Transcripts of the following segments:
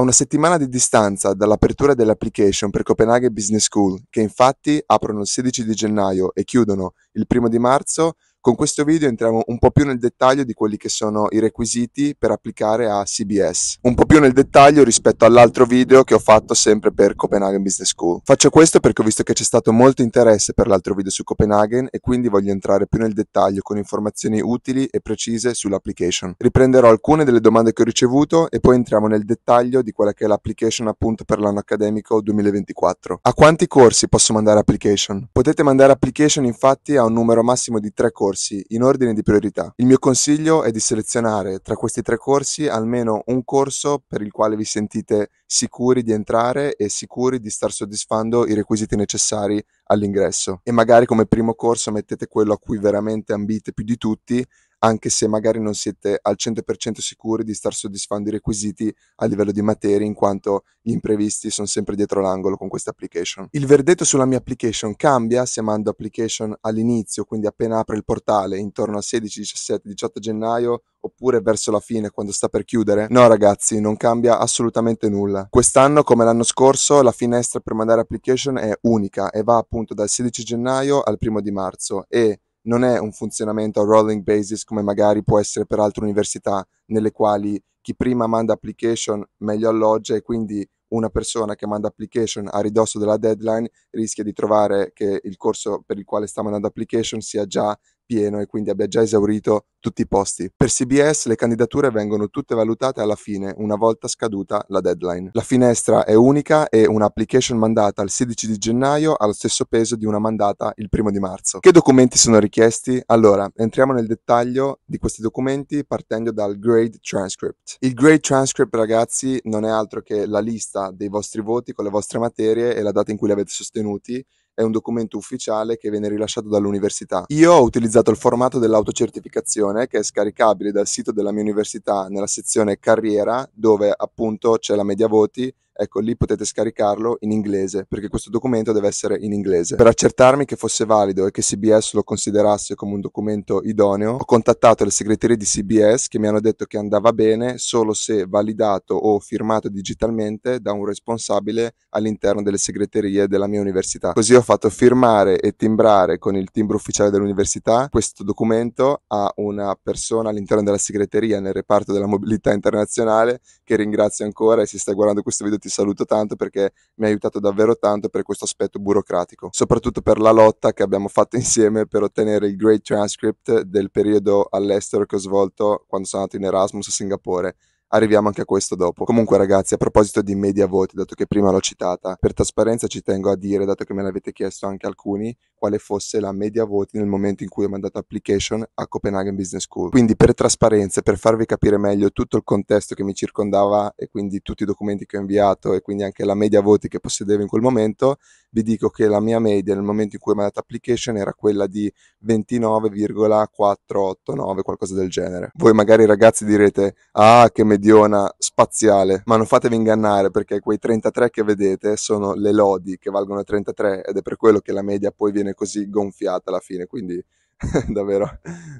A una settimana di distanza dall'apertura delle application per Copenaghen Business School, che infatti aprono il 16 di gennaio e chiudono il 1 di marzo, con questo video entriamo un po' più nel dettaglio di quelli che sono i requisiti per applicare a CBS, un po' più nel dettaglio rispetto all'altro video che ho fatto sempre per Copenaghen Business School. Faccio questo perché ho visto che c'è stato molto interesse per l'altro video su Copenaghen e quindi voglio entrare più nel dettaglio con informazioni utili e precise sull'application. Riprenderò alcune delle domande che ho ricevuto e poi entriamo nel dettaglio di quella che è l'application appunto per l'anno accademico 2024. A quanti corsi posso mandare application? Potete mandare application infatti a un numero massimo di 3 corsi corsi in ordine di priorità. Il mio consiglio è di selezionare tra questi tre corsi almeno un corso per il quale vi sentite sicuri di entrare e sicuri di star soddisfando i requisiti necessari all'ingresso. E magari come primo corso mettete quello a cui veramente ambite più di tutti anche se magari non siete al 100% sicuri di star soddisfando i requisiti a livello di materie, in quanto gli imprevisti sono sempre dietro l'angolo con questa application. Il verdetto sulla mia application cambia se mando application all'inizio, quindi appena apre il portale, intorno a 16, 17, 18 gennaio, oppure verso la fine, quando sta per chiudere? No ragazzi, non cambia assolutamente nulla. Quest'anno, come l'anno scorso, la finestra per mandare application è unica e va appunto dal 16 gennaio al primo di marzo e non è un funzionamento a rolling basis come magari può essere per altre università nelle quali chi prima manda application meglio alloggia e quindi una persona che manda application a ridosso della deadline rischia di trovare che il corso per il quale sta mandando application sia già pieno e quindi abbia già esaurito tutti i posti. Per CBS le candidature vengono tutte valutate alla fine, una volta scaduta la deadline. La finestra è unica e un'application mandata il 16 di gennaio ha lo stesso peso di una mandata il primo di marzo. Che documenti sono richiesti? Allora, entriamo nel dettaglio di questi documenti partendo dal grade transcript. Il grade transcript, ragazzi, non è altro che la lista dei vostri voti con le vostre materie e la data in cui li avete sostenuti è un documento ufficiale che viene rilasciato dall'università. Io ho utilizzato il formato dell'autocertificazione che è scaricabile dal sito della mia università nella sezione carriera dove appunto c'è la media voti ecco lì potete scaricarlo in inglese perché questo documento deve essere in inglese. Per accertarmi che fosse valido e che CBS lo considerasse come un documento idoneo, ho contattato le segreterie di CBS che mi hanno detto che andava bene solo se validato o firmato digitalmente da un responsabile all'interno delle segreterie della mia università. Così ho fatto firmare e timbrare con il timbro ufficiale dell'università questo documento a una persona all'interno della segreteria nel reparto della mobilità internazionale che ringrazio ancora e se stai guardando questo video ti saluto tanto perché mi ha aiutato davvero tanto per questo aspetto burocratico, soprattutto per la lotta che abbiamo fatto insieme per ottenere il Great Transcript del periodo all'estero che ho svolto quando sono andato in Erasmus a Singapore Arriviamo anche a questo dopo. Comunque ragazzi, a proposito di media voti, dato che prima l'ho citata, per trasparenza ci tengo a dire, dato che me l'avete chiesto anche alcuni, quale fosse la media voti nel momento in cui ho mandato application a Copenaghen Business School. Quindi per trasparenza, per farvi capire meglio tutto il contesto che mi circondava e quindi tutti i documenti che ho inviato e quindi anche la media voti che possedevo in quel momento, vi dico che la mia media nel momento in cui ho mandato application era quella di 29,489, qualcosa del genere. Voi magari ragazzi direte, ah che media mediona spaziale, ma non fatevi ingannare perché quei 33 che vedete sono le lodi che valgono 33 ed è per quello che la media poi viene così gonfiata alla fine, quindi davvero.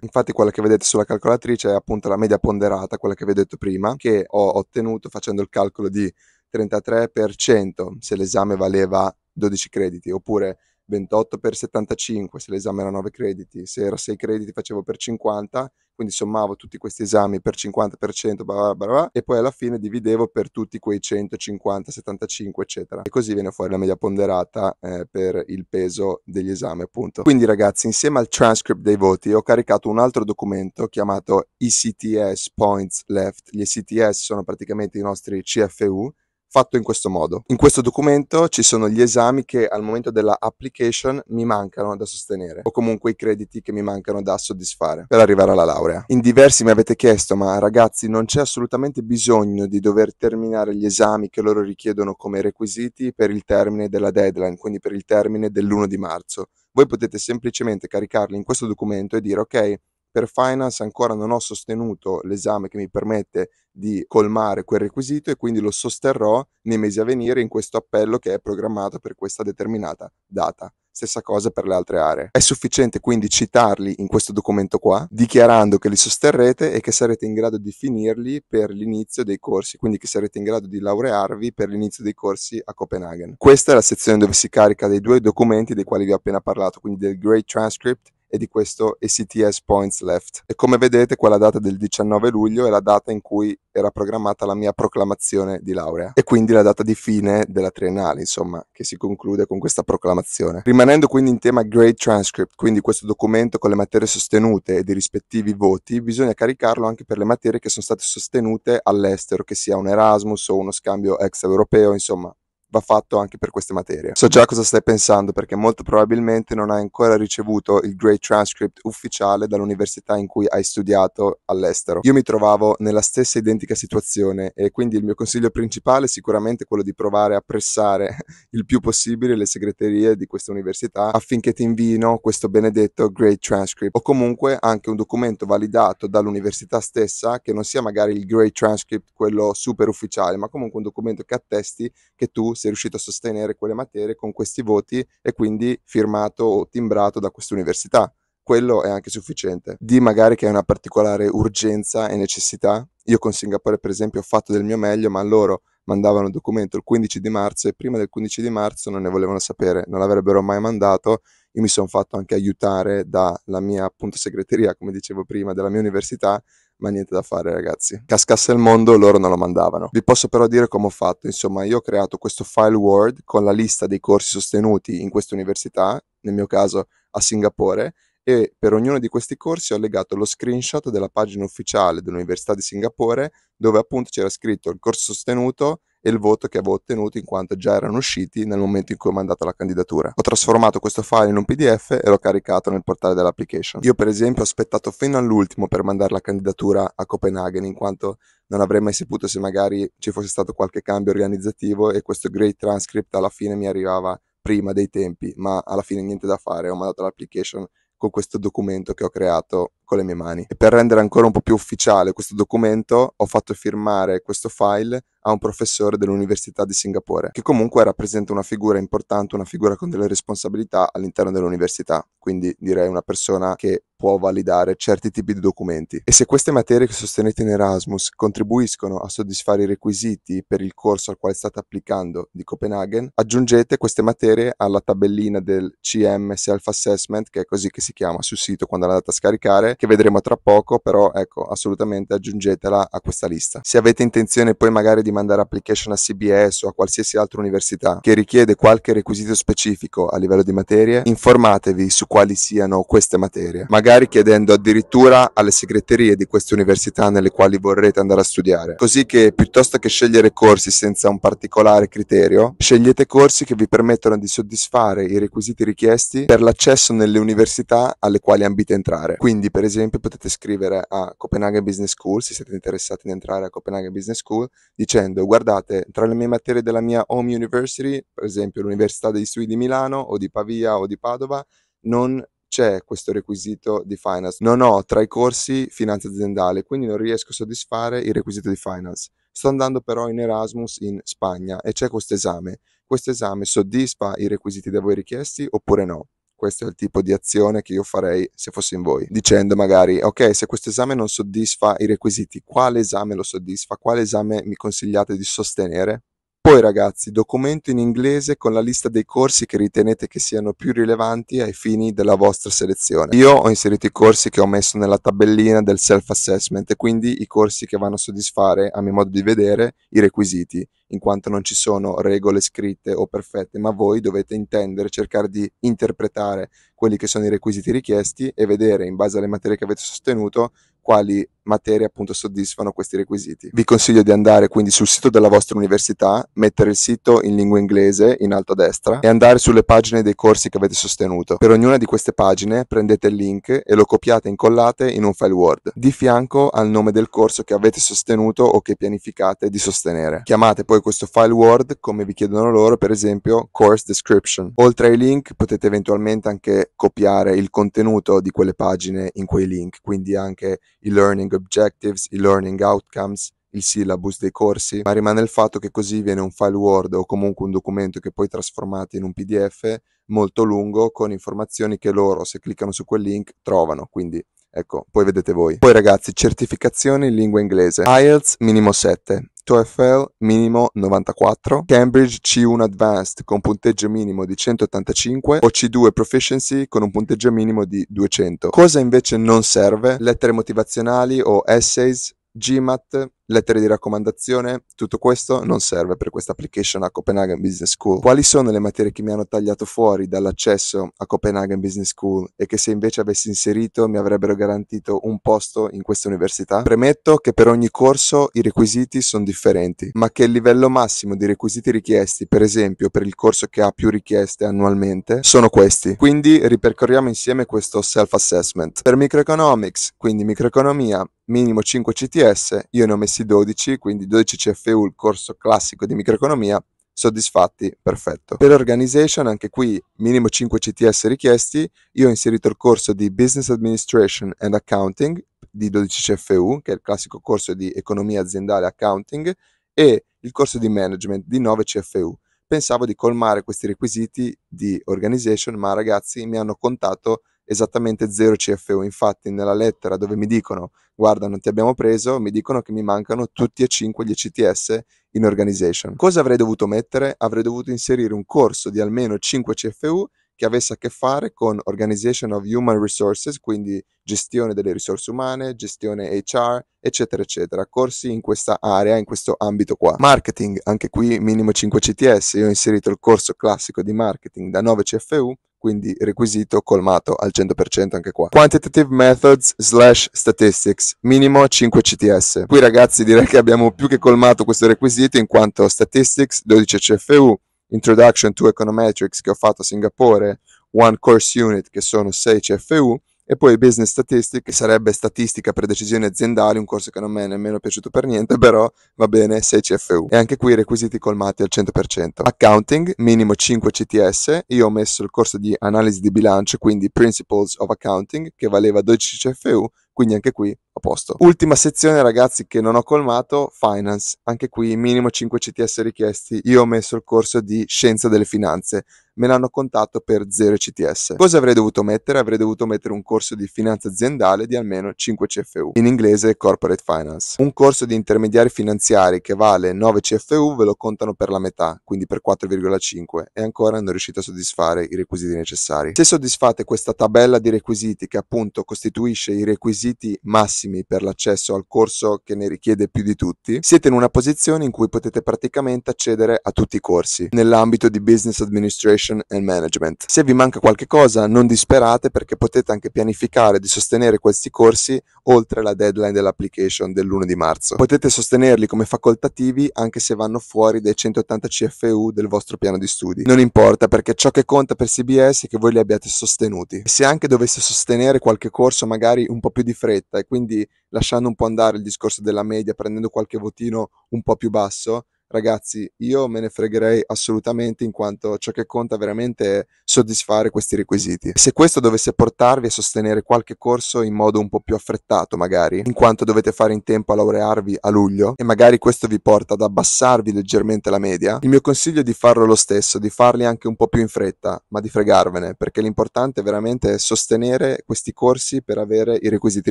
Infatti quella che vedete sulla calcolatrice è appunto la media ponderata, quella che vi ho detto prima, che ho ottenuto facendo il calcolo di 33% se l'esame valeva 12 crediti, oppure 28 per 75, se l'esame era 9 crediti, se era 6 crediti facevo per 50, quindi sommavo tutti questi esami per 50%, bla bla bla, e poi alla fine dividevo per tutti quei 150, 75, eccetera. E così viene fuori la media ponderata eh, per il peso degli esami, appunto. Quindi ragazzi, insieme al transcript dei voti ho caricato un altro documento chiamato ECTS Points Left. Gli ECTS sono praticamente i nostri CFU, fatto in questo modo. In questo documento ci sono gli esami che al momento della application mi mancano da sostenere o comunque i crediti che mi mancano da soddisfare per arrivare alla laurea. In diversi mi avete chiesto ma ragazzi non c'è assolutamente bisogno di dover terminare gli esami che loro richiedono come requisiti per il termine della deadline, quindi per il termine dell'1 di marzo. Voi potete semplicemente caricarli in questo documento e dire ok per Finance ancora non ho sostenuto l'esame che mi permette di colmare quel requisito e quindi lo sosterrò nei mesi a venire in questo appello che è programmato per questa determinata data. Stessa cosa per le altre aree. È sufficiente quindi citarli in questo documento qua, dichiarando che li sosterrete e che sarete in grado di finirli per l'inizio dei corsi, quindi che sarete in grado di laurearvi per l'inizio dei corsi a Copenaghen. Questa è la sezione dove si carica dei due documenti dei quali vi ho appena parlato, quindi del Great Transcript e di questo ECTS Points Left. E come vedete quella data del 19 luglio è la data in cui era programmata la mia proclamazione di laurea e quindi la data di fine della triennale, insomma, che si conclude con questa proclamazione. Rimanendo quindi in tema grade transcript, quindi questo documento con le materie sostenute ed i rispettivi voti, bisogna caricarlo anche per le materie che sono state sostenute all'estero, che sia un Erasmus o uno scambio ex europeo, insomma, va fatto anche per queste materie. So già cosa stai pensando perché molto probabilmente non hai ancora ricevuto il Great Transcript ufficiale dall'università in cui hai studiato all'estero. Io mi trovavo nella stessa identica situazione e quindi il mio consiglio principale è sicuramente quello di provare a pressare il più possibile le segreterie di questa università affinché ti invino questo benedetto Great Transcript o comunque anche un documento validato dall'università stessa che non sia magari il Great Transcript quello super ufficiale ma comunque un documento che attesti che tu si è riuscito a sostenere quelle materie con questi voti e quindi firmato o timbrato da quest'università. Quello è anche sufficiente. Di magari che hai una particolare urgenza e necessità. Io con Singapore, per esempio, ho fatto del mio meglio, ma loro mandavano il documento il 15 di marzo e prima del 15 di marzo non ne volevano sapere, non l'avrebbero mai mandato io mi sono fatto anche aiutare dalla mia appunto segreteria, come dicevo prima, della mia università, ma niente da fare ragazzi. Cascasse il mondo loro non lo mandavano. Vi posso però dire come ho fatto, insomma io ho creato questo file Word con la lista dei corsi sostenuti in questa università, nel mio caso a Singapore, e per ognuno di questi corsi ho legato lo screenshot della pagina ufficiale dell'Università di Singapore dove appunto c'era scritto il corso sostenuto e il voto che avevo ottenuto in quanto già erano usciti nel momento in cui ho mandato la candidatura. Ho trasformato questo file in un PDF e l'ho caricato nel portale dell'application. Io per esempio ho aspettato fino all'ultimo per mandare la candidatura a Copenaghen in quanto non avrei mai saputo se magari ci fosse stato qualche cambio organizzativo e questo great transcript alla fine mi arrivava prima dei tempi, ma alla fine niente da fare, ho mandato l'application con questo documento che ho creato con le mie mani. E per rendere ancora un po' più ufficiale questo documento, ho fatto firmare questo file a un professore dell'Università di Singapore, che comunque rappresenta una figura importante, una figura con delle responsabilità all'interno dell'università, quindi direi una persona che può validare certi tipi di documenti. E se queste materie che sostenete in Erasmus contribuiscono a soddisfare i requisiti per il corso al quale state applicando di Copenaghen, aggiungete queste materie alla tabellina del CM Self Assessment, che è così che si chiama sul sito quando la andate a scaricare, che vedremo tra poco, però ecco, assolutamente aggiungetela a questa lista. Se avete intenzione poi magari di di mandare application a CBS o a qualsiasi altra università che richiede qualche requisito specifico a livello di materie, informatevi su quali siano queste materie, magari chiedendo addirittura alle segreterie di queste università nelle quali vorrete andare a studiare, così che piuttosto che scegliere corsi senza un particolare criterio, scegliete corsi che vi permettono di soddisfare i requisiti richiesti per l'accesso nelle università alle quali ambite entrare. Quindi, per esempio, potete scrivere a Copenaghen Business School se siete interessati in entrare a Copenaghen Business School dicendo dicendo guardate, tra le mie materie della mia home university, per esempio l'Università degli Studi di Milano o di Pavia o di Padova, non c'è questo requisito di finance. Non ho tra i corsi finanza aziendale, quindi non riesco a soddisfare il requisito di finance. Sto andando però in Erasmus in Spagna e c'è questo esame. Questo esame soddisfa i requisiti da voi richiesti oppure no? questo è il tipo di azione che io farei se fossi in voi, dicendo magari, ok, se questo esame non soddisfa i requisiti, quale esame lo soddisfa, quale esame mi consigliate di sostenere? Poi ragazzi, documento in inglese con la lista dei corsi che ritenete che siano più rilevanti ai fini della vostra selezione. Io ho inserito i corsi che ho messo nella tabellina del self-assessment, quindi i corsi che vanno a soddisfare, a mio modo di vedere, i requisiti, in quanto non ci sono regole scritte o perfette, ma voi dovete intendere, cercare di interpretare quelli che sono i requisiti richiesti e vedere, in base alle materie che avete sostenuto, quali materie appunto soddisfano questi requisiti. Vi consiglio di andare quindi sul sito della vostra università, mettere il sito in lingua inglese in alto a destra e andare sulle pagine dei corsi che avete sostenuto. Per ognuna di queste pagine prendete il link e lo copiate e incollate in un file Word, di fianco al nome del corso che avete sostenuto o che pianificate di sostenere. Chiamate poi questo file Word come vi chiedono loro, per esempio course description. Oltre ai link potete eventualmente anche copiare il contenuto di quelle pagine in quei link, quindi anche i learning objectives, i learning outcomes, il syllabus dei corsi, ma rimane il fatto che così viene un file Word o comunque un documento che poi trasformate in un PDF molto lungo con informazioni che loro, se cliccano su quel link, trovano. Quindi Ecco, poi vedete voi. Poi ragazzi, certificazioni in lingua inglese. IELTS minimo 7, TOEFL minimo 94, Cambridge C1 Advanced con punteggio minimo di 185 o C2 Proficiency con un punteggio minimo di 200. Cosa invece non serve? Lettere motivazionali o essays, GMAT, lettere di raccomandazione, tutto questo non serve per questa application a Copenaghen Business School. Quali sono le materie che mi hanno tagliato fuori dall'accesso a Copenaghen Business School e che se invece avessi inserito mi avrebbero garantito un posto in questa università? Premetto che per ogni corso i requisiti sono differenti, ma che il livello massimo di requisiti richiesti, per esempio per il corso che ha più richieste annualmente, sono questi. Quindi ripercorriamo insieme questo self-assessment. Per microeconomics, quindi microeconomia, minimo 5 CTS, io ne ho messi corsi 12, quindi 12 CFU, il corso classico di microeconomia, soddisfatti, perfetto. Per organization, anche qui minimo 5 CTS richiesti, io ho inserito il corso di Business Administration and Accounting di 12 CFU, che è il classico corso di economia aziendale accounting, e il corso di management di 9 CFU. Pensavo di colmare questi requisiti di organization, ma ragazzi mi hanno contato esattamente zero CFU. Infatti, nella lettera dove mi dicono guarda, non ti abbiamo preso, mi dicono che mi mancano tutti e cinque gli ECTS in organization. Cosa avrei dovuto mettere? Avrei dovuto inserire un corso di almeno 5 CFU che avesse a che fare con Organization of Human Resources, quindi gestione delle risorse umane, gestione HR, eccetera, eccetera. Corsi in questa area, in questo ambito qua. Marketing, anche qui minimo 5 CTS. Io ho inserito il corso classico di marketing da 9 CFU quindi requisito colmato al 100% anche qua. Quantitative methods slash statistics, minimo 5 CTS. Qui ragazzi direi che abbiamo più che colmato questo requisito in quanto statistics 12 CFU, introduction to econometrics che ho fatto a Singapore, one course unit che sono 6 CFU, e poi Business Statistics, che sarebbe statistica per decisioni aziendali, un corso che non mi è nemmeno piaciuto per niente, però va bene, 6 CFU. E anche qui i requisiti colmati al 100%. Accounting, minimo 5 CTS, io ho messo il corso di analisi di bilancio, quindi Principles of Accounting, che valeva 12 CFU, quindi anche qui a posto. Ultima sezione ragazzi che non ho colmato, finance, anche qui minimo 5 CTS richiesti, io ho messo il corso di scienza delle finanze, me l'hanno contato per 0 CTS. Cosa avrei dovuto mettere? Avrei dovuto mettere un corso di finanza aziendale di almeno 5 CFU, in inglese Corporate Finance. Un corso di intermediari finanziari che vale 9 CFU ve lo contano per la metà, quindi per 4,5 e ancora non riuscite a soddisfare i requisiti necessari. Se soddisfate questa tabella di requisiti che appunto costituisce i requisiti massimi per l'accesso al corso che ne richiede più di tutti, siete in una posizione in cui potete praticamente accedere a tutti i corsi nell'ambito di Business Administration Production and Management. Se vi manca qualche cosa non disperate perché potete anche pianificare di sostenere questi corsi oltre la deadline dell'application dell'1 di marzo. Potete sostenerli come facoltativi anche se vanno fuori dai 180 CFU del vostro piano di studi. Non importa perché ciò che conta per CBS è che voi li abbiate sostenuti. Se anche dovesse sostenere qualche corso magari un po' più di fretta e quindi lasciando un po' andare il discorso della media, prendendo qualche votino un po' più basso, ragazzi, io me ne fregherei assolutamente in quanto ciò che conta veramente è soddisfare questi requisiti. Se questo dovesse portarvi a sostenere qualche corso in modo un po' più affrettato, magari, in quanto dovete fare in tempo a laurearvi a luglio e magari questo vi porta ad abbassarvi leggermente la media, il mio consiglio è di farlo lo stesso, di farli anche un po' più in fretta, ma di fregarvene, perché l'importante veramente è sostenere questi corsi per avere i requisiti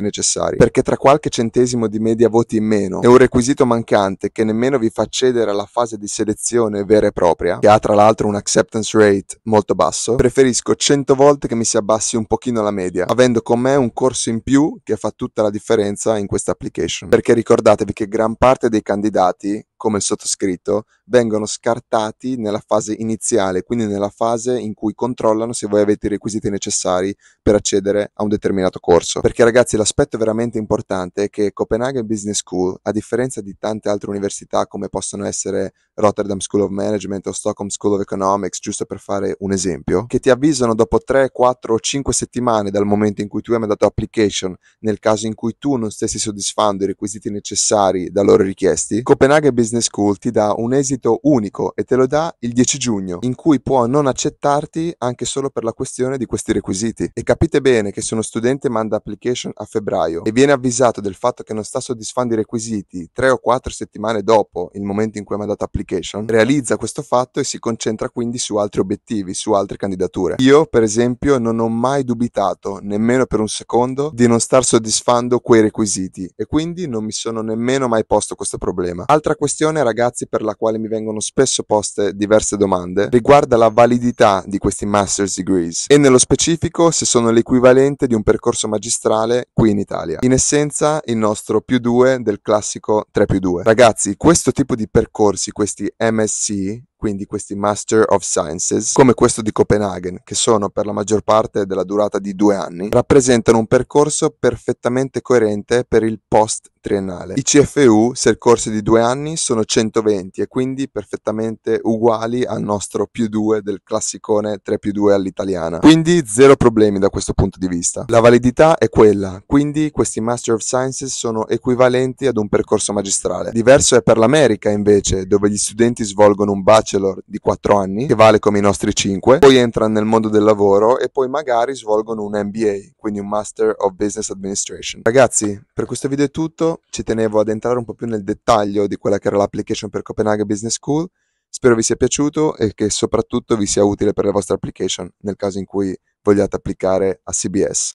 necessari, perché tra qualche centesimo di media voti in meno è un requisito mancante che nemmeno vi fa cedere accedere alla fase di selezione vera e propria, che ha tra l'altro un acceptance rate molto basso, preferisco 100 volte che mi si abbassi un pochino la media, avendo con me un corso in più che fa tutta la differenza in questa application. Perché ricordatevi che gran parte dei candidati come il sottoscritto, vengono scartati nella fase iniziale, quindi nella fase in cui controllano se voi avete i requisiti necessari per accedere a un determinato corso. Perché ragazzi, l'aspetto veramente importante è che Copenaghen Business School, a differenza di tante altre università come possono essere Rotterdam School of Management o Stockholm School of Economics, giusto per fare un esempio, che ti avvisano dopo 3, 4 o 5 settimane dal momento in cui tu hai mandato application, nel caso in cui tu non stessi soddisfando i requisiti necessari da loro richiesti, Copenaghen Business School ti dà un esito unico e te lo dà il 10 giugno, in cui può non accettarti anche solo per la questione di questi requisiti. E capite bene che se uno studente manda application a febbraio e viene avvisato del fatto che non sta soddisfando i requisiti 3 o 4 settimane dopo il momento in cui ha mandato application, Application, realizza questo fatto e si concentra quindi su altri obiettivi, su altre candidature. Io, per esempio, non ho mai dubitato, nemmeno per un secondo, di non star soddisfando quei requisiti e quindi non mi sono nemmeno mai posto questo problema. Altra questione, ragazzi, per la quale mi vengono spesso poste diverse domande, riguarda la validità di questi master's degrees e nello specifico se sono l'equivalente di un percorso magistrale qui in Italia. In essenza, il nostro più 2 del classico 3 più 2. Ragazzi, questo tipo di percorsi, questi the MSc quindi questi Master of Sciences, come questo di Copenaghen, che sono per la maggior parte della durata di due anni, rappresentano un percorso perfettamente coerente per il post triennale. I CFU, se il corso è di due anni, sono 120 e quindi perfettamente uguali al nostro più 2 del classicone 3 più 2 all'italiana. Quindi zero problemi da questo punto di vista. La validità è quella, quindi questi Master of Sciences sono equivalenti ad un percorso magistrale. Diverso è per l'America invece, dove gli studenti svolgono un bachelor bachelor di 4 anni, che vale come i nostri 5, poi entrano nel mondo del lavoro e poi magari svolgono un MBA, quindi un Master of Business Administration. Ragazzi, per questo video è tutto, ci tenevo ad entrare un po' più nel dettaglio di quella che era l'application per Copenaghen Business School, spero vi sia piaciuto e che soprattutto vi sia utile per la vostra application nel caso in cui vogliate applicare a CBS.